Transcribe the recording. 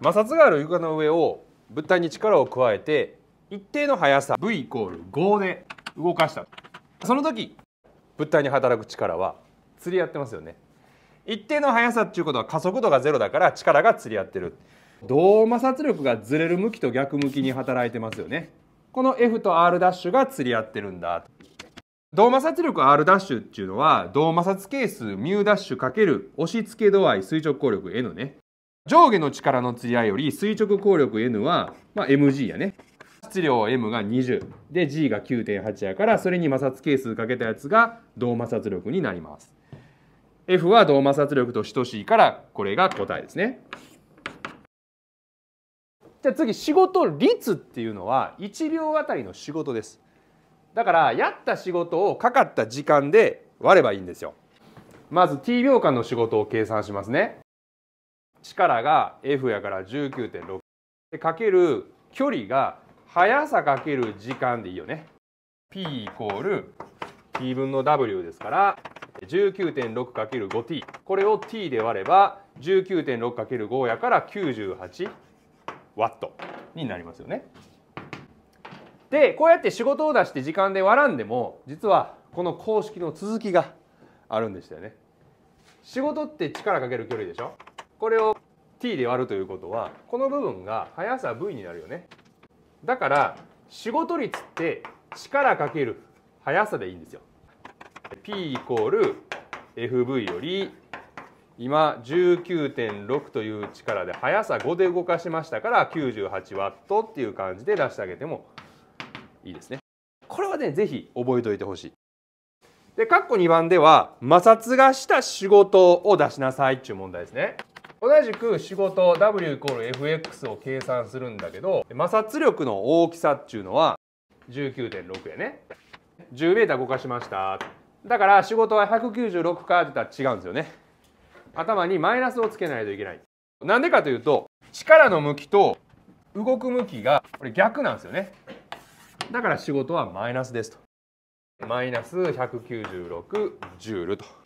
摩擦がある床の上を物体に力を加えて一定の速さ v イコール5で動かしたその時物体に働く力は釣り合ってますよね一定の速さっていうことは加速度が0だから力が釣り合ってる同摩擦力がずれる向きと逆向きに働いてますよねこの F と R' が釣り合ってるんだ同摩擦力 R' っていうのは同摩擦係数 μ' かける押し付け度合い垂直抗力 N ね上下の力のり合いより垂直抗力 N は、まあ、mg やね。質量 M が20で G が9.8やからそれに摩擦係数かけたやつが同摩擦力になります。F は同摩擦力と等しいからこれが答えですね。じゃあ次仕事率っていうのは1秒あたりの仕事です。だからやった仕事をかかった時間で割ればいいんですよ。まず t 秒間の仕事を計算しますね。力が F やから19.6でかける距離が速さかける時間でいいよね P イコール T 分の W ですから 19.6×5t これを t で割れば 19.6×5 やから98ワットになりますよね。でこうやって仕事を出して時間で割らんでも実はこの公式の続きがあるんでしたよね。仕事って力かける距離でしょこれを t で割るということはこの部分が速さ v になるよねだから仕事率って力かける速さでいいんですよ p イコール fv より今19.6という力で速さ5で動かしましたから 98W っていう感じで出してあげてもいいですねこれはねぜひ覚えておいてほしいで括弧2番では摩擦がした仕事を出しなさいっていう問題ですね同じく仕事 W イコール FX を計算するんだけど、摩擦力の大きさっていうのは19.6やね。10メーター動かしました。だから仕事は196かって言ったら違うんですよね。頭にマイナスをつけないといけない。なんでかというと、力の向きと動く向きがこれ逆なんですよね。だから仕事はマイナスですと。マイナス196ジュールと。